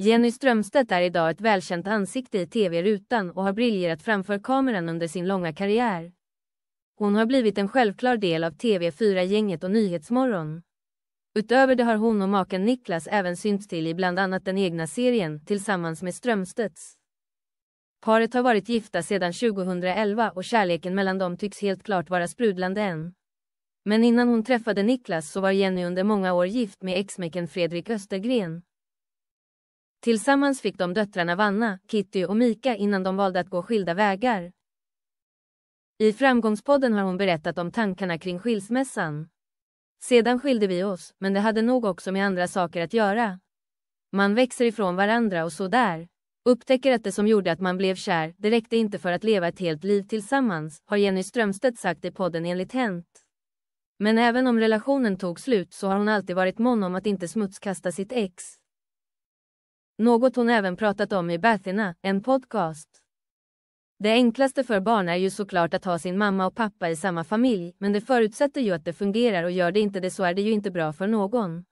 Jenny Strömstedt är idag ett välkänt ansikte i tv-rutan och har briljerat framför kameran under sin långa karriär. Hon har blivit en självklar del av TV4-gänget och Nyhetsmorgon. Utöver det har hon och maken Niklas även synts till i bland annat den egna serien tillsammans med Strömstedts. Paret har varit gifta sedan 2011 och kärleken mellan dem tycks helt klart vara sprudlande än. Men innan hon träffade Niklas så var Jenny under många år gift med exmaken Fredrik Östergren. Tillsammans fick de döttrarna Vanna, Kitty och Mika innan de valde att gå skilda vägar. I Framgångspodden har hon berättat om tankarna kring skilsmässan. Sedan skilde vi oss, men det hade nog också med andra saker att göra. Man växer ifrån varandra och sådär. Upptäcker att det som gjorde att man blev kär, det räckte inte för att leva ett helt liv tillsammans, har Jenny Strömstedt sagt i podden enligt Hänt. Men även om relationen tog slut så har hon alltid varit mån om att inte smutskasta sitt ex något hon även pratat om i Bathina, en podcast. Det enklaste för barn är ju såklart att ha sin mamma och pappa i samma familj, men det förutsätter ju att det fungerar och gör det inte det så är det ju inte bra för någon.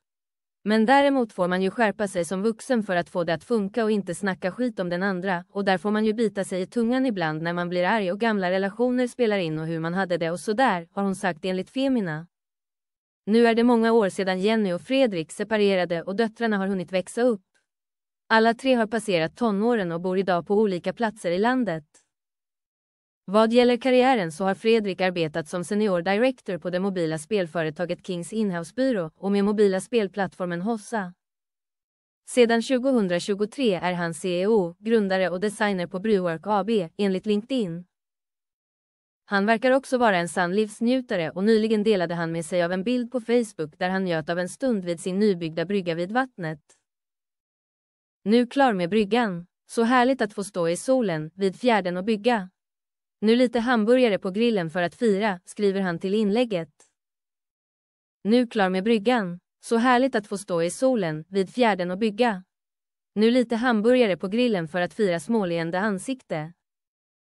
Men däremot får man ju skärpa sig som vuxen för att få det att funka och inte snacka skit om den andra och där får man ju bita sig i tungan ibland när man blir arg och gamla relationer spelar in och hur man hade det och sådär, har hon sagt enligt Femina. Nu är det många år sedan Jenny och Fredrik separerade och döttrarna har hunnit växa upp. Alla tre har passerat tonåren och bor idag på olika platser i landet. Vad gäller karriären så har Fredrik arbetat som senior director på det mobila spelföretaget Kings Inhouse-byrå och med mobila spelplattformen Hossa. Sedan 2023 är han CEO, grundare och designer på Brewwork AB, enligt LinkedIn. Han verkar också vara en sann livsnjutare och nyligen delade han med sig av en bild på Facebook där han njöt av en stund vid sin nybyggda brygga vid vattnet. Nu klar med bryggan. Så härligt att få stå i solen, vid fjärden och bygga. Nu lite hamburgare på grillen för att fira, skriver han till inlägget. Nu klar med bryggan. Så härligt att få stå i solen, vid fjärden och bygga. Nu lite hamburgare på grillen för att fira småleende ansikte.